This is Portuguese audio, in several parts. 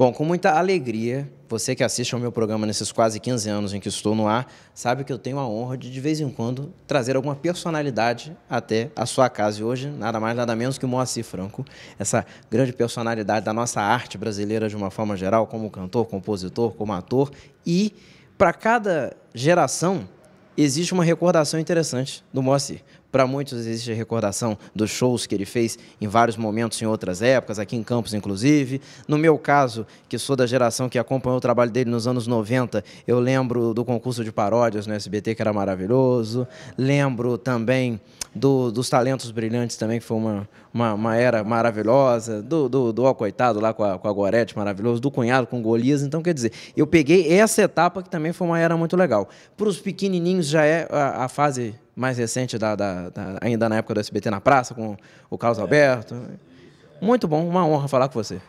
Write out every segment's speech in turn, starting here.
Bom, com muita alegria, você que assiste ao meu programa nesses quase 15 anos em que estou no ar, sabe que eu tenho a honra de, de vez em quando, trazer alguma personalidade até a sua casa. E hoje, nada mais, nada menos que o Moacir Franco, essa grande personalidade da nossa arte brasileira de uma forma geral, como cantor, compositor, como ator. E, para cada geração, existe uma recordação interessante do Moacir. Para muitos existe a recordação dos shows que ele fez em vários momentos em outras épocas, aqui em Campos inclusive. No meu caso, que sou da geração que acompanhou o trabalho dele nos anos 90, eu lembro do concurso de paródias no SBT que era maravilhoso. Lembro também do, dos talentos brilhantes também, que foi uma, uma, uma era maravilhosa, do, do, do Ó Coitado lá com a, com a Gorete, maravilhoso, do Cunhado com Golias. Então, quer dizer, eu peguei essa etapa que também foi uma era muito legal. Para os pequenininhos já é a, a fase mais recente, da, da, da, ainda na época do SBT na Praça, com o Carlos é. Alberto. Muito bom, uma honra falar com você.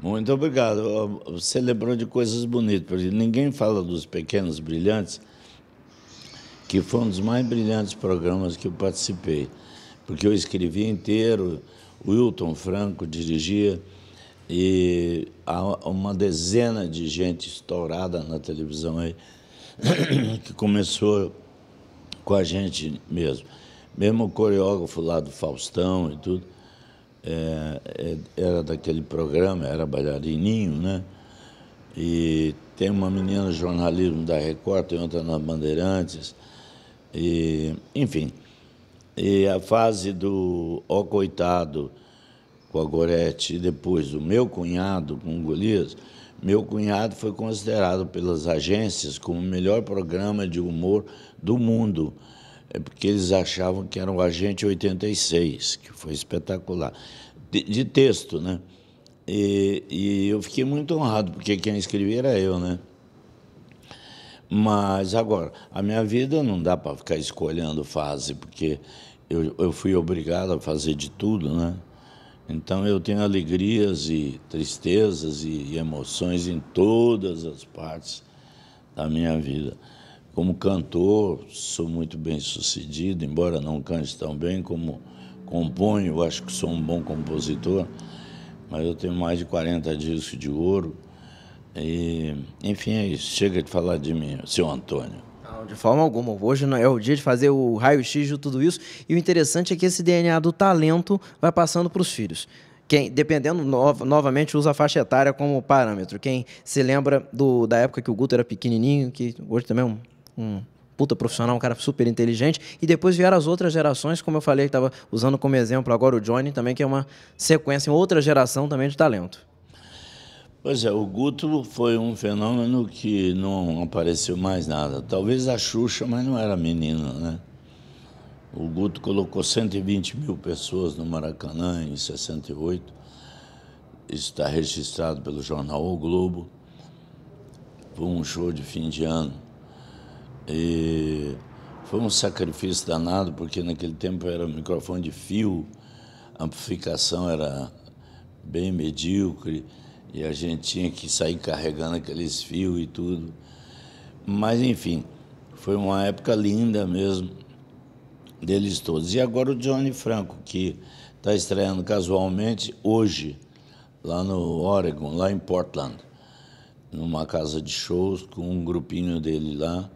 Muito obrigado. Você lembrou de coisas bonitas, porque ninguém fala dos Pequenos Brilhantes, que foi um dos mais brilhantes programas que eu participei, porque eu escrevi inteiro, o Wilton Franco dirigia, e uma dezena de gente estourada na televisão aí, que começou com a gente mesmo. Mesmo o coreógrafo lá do Faustão e tudo, é, é, era daquele programa, era bailarininho, né? E tem uma menina no jornalismo da Record, tem outra na Bandeirantes, e, enfim. E a fase do Ó Coitado com a Gorete e depois do meu cunhado com o Golias, meu Cunhado foi considerado pelas agências como o melhor programa de humor do mundo, é porque eles achavam que era o Agente 86, que foi espetacular. De, de texto, né? E, e, eu fiquei muito honrado, porque quem escrevia era eu, né? Mas agora, a minha vida não dá para ficar escolhendo fase, porque eu, eu fui obrigado a fazer de tudo, né? Então eu tenho alegrias e tristezas e emoções em todas as partes da minha vida. Como cantor, sou muito bem sucedido, embora não cante tão bem como componho, acho que sou um bom compositor, mas eu tenho mais de 40 discos de ouro. E, enfim, é isso. Chega de falar de mim, seu Antônio. Não, de forma alguma. Hoje é o dia de fazer o raio-x de tudo isso. E o interessante é que esse DNA do talento vai passando para os filhos. Quem, dependendo, no, novamente, usa a faixa etária como parâmetro. Quem se lembra do, da época que o Guto era pequenininho, que hoje também é um, um puta profissional, um cara super inteligente. E depois vieram as outras gerações, como eu falei, que estava usando como exemplo agora o Johnny também, que é uma sequência, outra geração também de talento. Pois é, o Guto foi um fenômeno que não apareceu mais nada. Talvez a Xuxa, mas não era menina né? O Guto colocou 120 mil pessoas no Maracanã em 68. está registrado pelo jornal O Globo. Foi um show de fim de ano. E foi um sacrifício danado, porque naquele tempo era microfone de fio, a amplificação era bem medíocre e a gente tinha que sair carregando aqueles fios e tudo. Mas, enfim, foi uma época linda mesmo deles todos. E agora o Johnny Franco, que está estreando casualmente hoje, lá no Oregon, lá em Portland, numa casa de shows com um grupinho dele lá.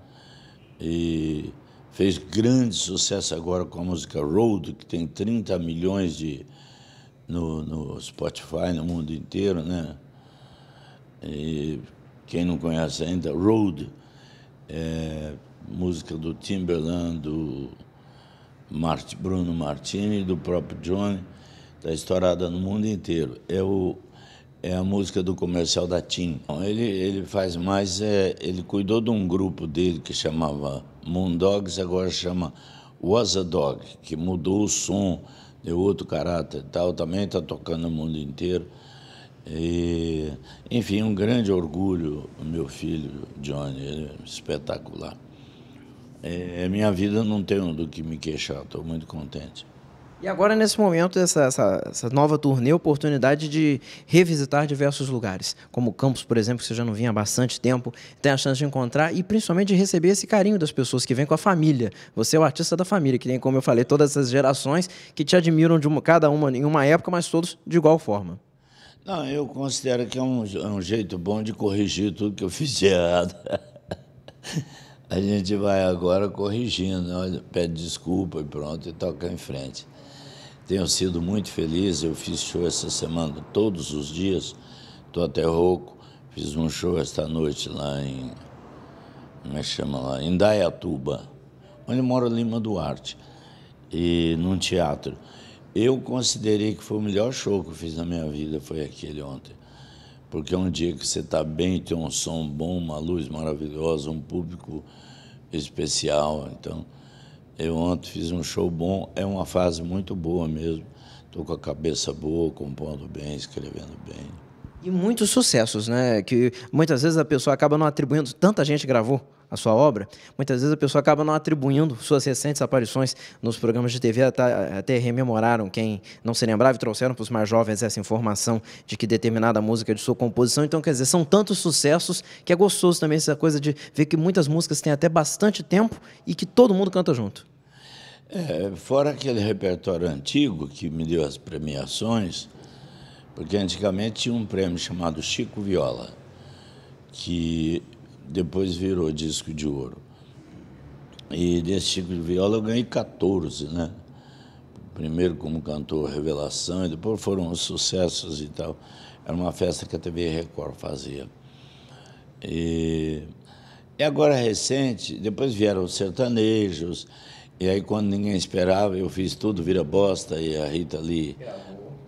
E fez grande sucesso agora com a música Road, que tem 30 milhões de no, no Spotify, no mundo inteiro, né? E quem não conhece ainda, Road, é, música do Timberland, do Mart, Bruno Martini, do próprio Johnny, está estourada no mundo inteiro. É, o, é a música do comercial da Tim. Então, ele, ele faz mais, é, ele cuidou de um grupo dele que chamava Moondogs, agora chama Was a Dog, que mudou o som deu é outro caráter e tal, também está tocando no mundo inteiro. E, enfim, um grande orgulho, meu filho Johnny, é espetacular. É, minha vida não tenho do que me queixar, estou muito contente. E agora, nesse momento, essa, essa, essa nova turnê, oportunidade de revisitar diversos lugares, como Campos, por exemplo, que você já não vinha há bastante tempo, tem a chance de encontrar e principalmente de receber esse carinho das pessoas que vêm com a família. Você é o artista da família, que tem, como eu falei, todas essas gerações que te admiram de uma, cada uma em uma época, mas todos de igual forma. Não, eu considero que é um, é um jeito bom de corrigir tudo que eu fiz errado. a gente vai agora corrigindo, né? pede desculpa e pronto, e toca em frente. Tenho sido muito feliz, eu fiz show essa semana todos os dias, estou até rouco, fiz um show esta noite lá em. Como é que chama lá? Em Dayatuba, onde mora Lima Duarte, e num teatro. Eu considerei que foi o melhor show que eu fiz na minha vida, foi aquele ontem. Porque é um dia que você está bem, tem um som bom, uma luz maravilhosa, um público especial. Então, eu ontem fiz um show bom, é uma fase muito boa mesmo. Estou com a cabeça boa, compondo bem, escrevendo bem. E muitos sucessos, né? Que muitas vezes a pessoa acaba não atribuindo, tanta gente gravou a sua obra, muitas vezes a pessoa acaba não atribuindo suas recentes aparições nos programas de TV, até, até rememoraram quem não se lembrava e trouxeram para os mais jovens essa informação de que determinada música é de sua composição. Então, quer dizer, são tantos sucessos que é gostoso também essa coisa de ver que muitas músicas têm até bastante tempo e que todo mundo canta junto. É, fora aquele repertório antigo que me deu as premiações, porque antigamente tinha um prêmio chamado Chico Viola, que depois virou disco de ouro. E desse Chico de Viola eu ganhei 14, né? Primeiro como cantor revelação, e depois foram os sucessos e tal. Era uma festa que a TV Record fazia. E, e agora recente, depois vieram os sertanejos, e aí quando ninguém esperava, eu fiz tudo, vira bosta, e a Rita ali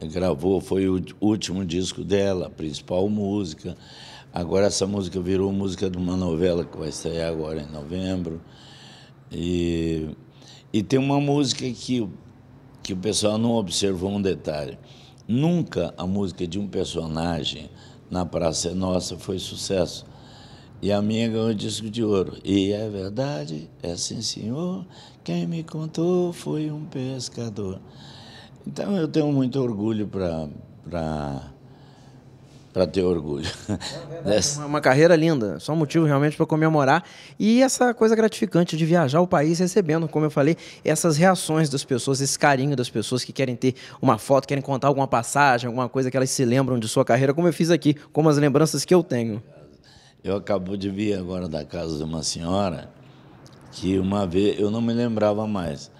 gravou, foi o último disco dela, a principal música. Agora essa música virou música de uma novela que vai estrear agora em novembro. E, e tem uma música que, que o pessoal não observou um detalhe. Nunca a música de um personagem na Praça é Nossa foi sucesso. E a minha ganhou o disco de ouro. E é verdade, é sim senhor, quem me contou foi um pescador. Então eu tenho muito orgulho para para ter orgulho. É uma, uma, carreira linda, só um motivo realmente para comemorar. E essa coisa gratificante de viajar o país recebendo, como eu falei, essas reações das pessoas, esse carinho das pessoas que querem ter uma foto, querem contar alguma passagem, alguma coisa que elas se lembram de sua carreira, como eu fiz aqui, como as lembranças que eu tenho. Eu acabo de vir agora da casa de uma senhora que uma vez eu não me lembrava mais.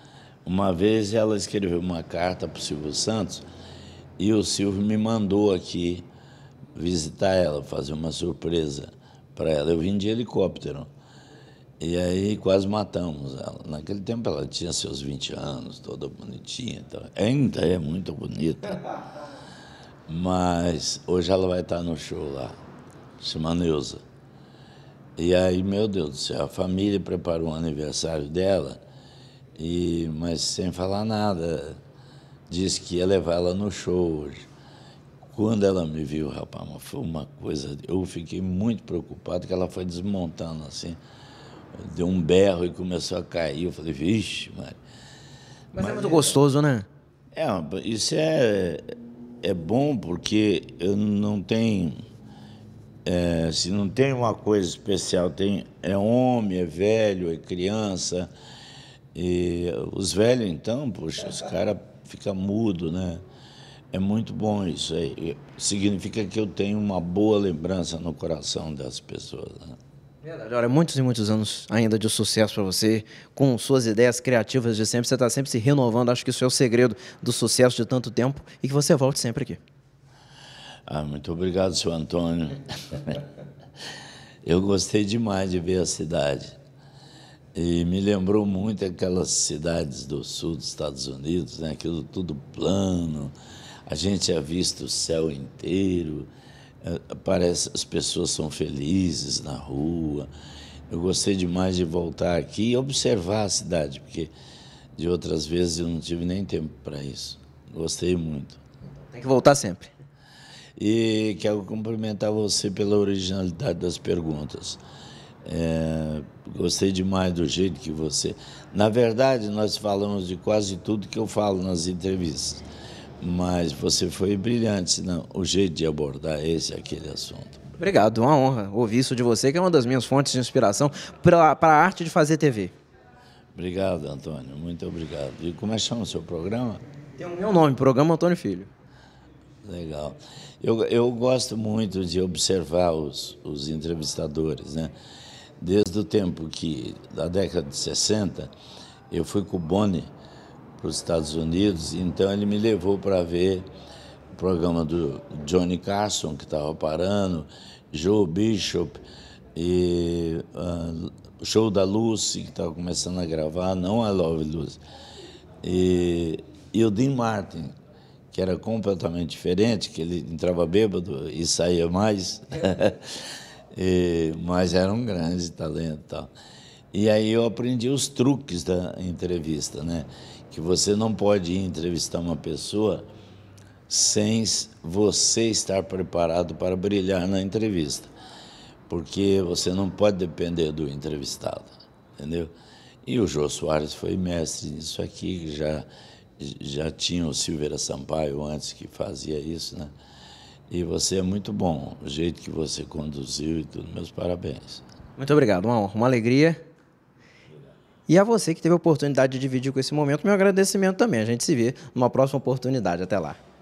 Uma vez ela escreveu uma carta para o Silvio Santos e o Silvio me mandou aqui visitar ela, fazer uma surpresa para ela. Eu vim de helicóptero. E aí quase matamos ela. Naquele tempo ela tinha seus 20 anos, toda bonitinha. Então, ainda é muito bonita. Mas hoje ela vai estar no show lá, chama E aí, meu Deus do céu, a família preparou o aniversário dela e mas sem falar nada. Disse que ia levar ela no show. hoje Quando ela me viu, rapaz, foi uma coisa. Eu fiquei muito preocupado que ela foi desmontando assim. Deu um berro e começou a cair. Eu falei, vixe, Mas, mas é muito é, gostoso, né? É, isso é, é bom porque eu não tenho. É, se não tem uma coisa especial, tem, é homem, é velho, é criança. E os velhos, então, poxa, os caras ficam mudo, né? É muito bom isso aí. Significa que eu tenho uma boa lembrança no coração das pessoas. Né? Verdade. Olha, muitos e muitos anos ainda de sucesso para você, com suas ideias criativas de sempre. Você está sempre se renovando. Acho que isso é o segredo do sucesso de tanto tempo e que você volte sempre aqui. Ah, muito obrigado, seu Antônio. eu gostei demais de ver a cidade. E me lembrou muito aquelas cidades do sul dos Estados Unidos, né? aquilo tudo plano, a gente havia é visto o céu inteiro, é, parece as pessoas são felizes na rua. Eu gostei demais de voltar aqui e observar a cidade, porque de outras vezes eu não tive nem tempo para isso. Gostei muito. Tem que voltar sempre. E quero cumprimentar você pela originalidade das perguntas. É, gostei demais do jeito que você. Na verdade, nós falamos de quase tudo que eu falo nas entrevistas, mas você foi brilhante, não? O jeito de abordar esse aquele assunto. Obrigado, uma honra ouvir isso de você, que é uma das minhas fontes de inspiração para a arte de fazer TV. Obrigado, Antônio, muito obrigado. E como é que chama o seu programa? Tem o meu nome, Programa Antônio Filho. Legal. Eu, eu gosto muito de observar os, os entrevistadores, né? desde o tempo que, da década de 60, eu fui com o Boni para os Estados Unidos, então ele me levou para ver o programa do Johnny Carson, que estava parando, Joe Bishop, e uh, o show da Lucy, que estava começando a gravar, não a é Love Lucy, e, e o Dean Martin, que era completamente diferente, que ele entrava bêbado e saía mais. É. E, mas era um grande talento. Tal. E aí eu aprendi os truques da entrevista, né? Que você não pode entrevistar uma pessoa sem você estar preparado para brilhar na entrevista, porque você não pode depender do entrevistado, entendeu? E o Jô Soares foi mestre nisso aqui, já já tinha o Silveira Sampaio antes que fazia isso, né? E você é muito bom, o jeito que você conduziu e tudo. Meus parabéns. Muito obrigado, uma honra, uma alegria. E a você que teve a oportunidade de dividir com esse momento, meu agradecimento também. A gente se vê numa próxima oportunidade. Até lá.